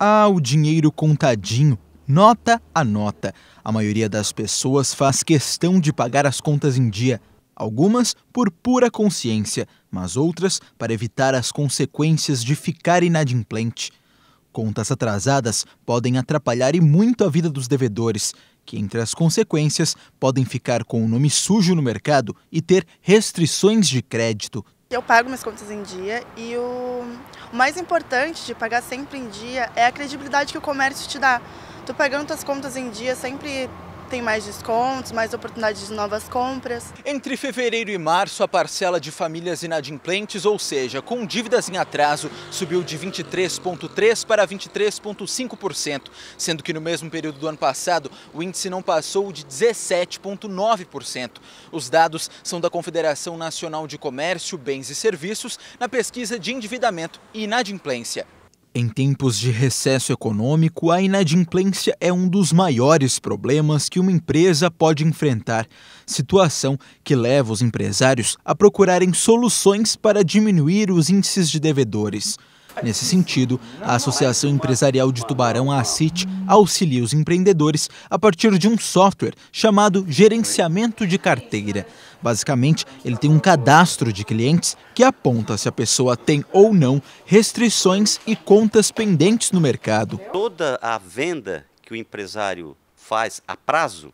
Ah, o dinheiro contadinho, nota a nota. A maioria das pessoas faz questão de pagar as contas em dia, algumas por pura consciência, mas outras para evitar as consequências de ficar inadimplente. Contas atrasadas podem atrapalhar e muito a vida dos devedores, que, entre as consequências, podem ficar com o nome sujo no mercado e ter restrições de crédito. Eu pago minhas contas em dia e o o mais importante de pagar sempre em dia é a credibilidade que o comércio te dá. Tu pagando tuas contas em dia, sempre tem mais descontos, mais oportunidades de novas compras. Entre fevereiro e março, a parcela de famílias inadimplentes, ou seja, com dívidas em atraso, subiu de 23,3% para 23,5%, sendo que no mesmo período do ano passado, o índice não passou de 17,9%. Os dados são da Confederação Nacional de Comércio, Bens e Serviços, na pesquisa de endividamento e inadimplência. Em tempos de recesso econômico, a inadimplência é um dos maiores problemas que uma empresa pode enfrentar, situação que leva os empresários a procurarem soluções para diminuir os índices de devedores. Nesse sentido, a Associação Empresarial de Tubarão, a ACIT, auxilia os empreendedores a partir de um software chamado Gerenciamento de Carteira. Basicamente, ele tem um cadastro de clientes que aponta se a pessoa tem ou não restrições e contas pendentes no mercado. Toda a venda que o empresário faz a prazo,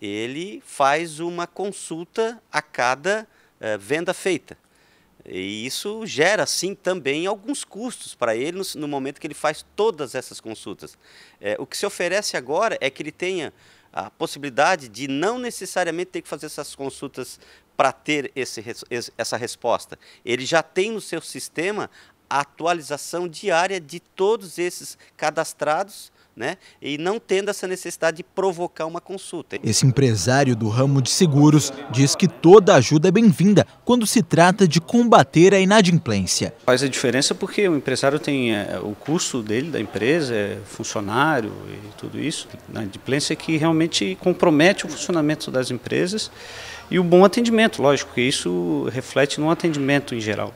ele faz uma consulta a cada eh, venda feita. E isso gera, sim, também alguns custos para ele no, no, momento que ele faz todas essas consultas. É, o que se oferece agora é que ele tenha a possibilidade de não necessariamente ter que fazer essas consultas para ter esse, essa resposta. Ele já tem no seu sistema a atualização diária de todos esses cadastrados né? E não tendo essa necessidade de provocar uma consulta. Esse empresário do ramo de seguros diz que toda ajuda é bem-vinda quando se trata de combater a inadimplência. Faz a diferença porque o empresário tem é, o custo dele da empresa, é funcionário e tudo isso. A inadimplência é que realmente compromete o funcionamento das empresas e o bom atendimento, lógico que isso reflete no atendimento em geral.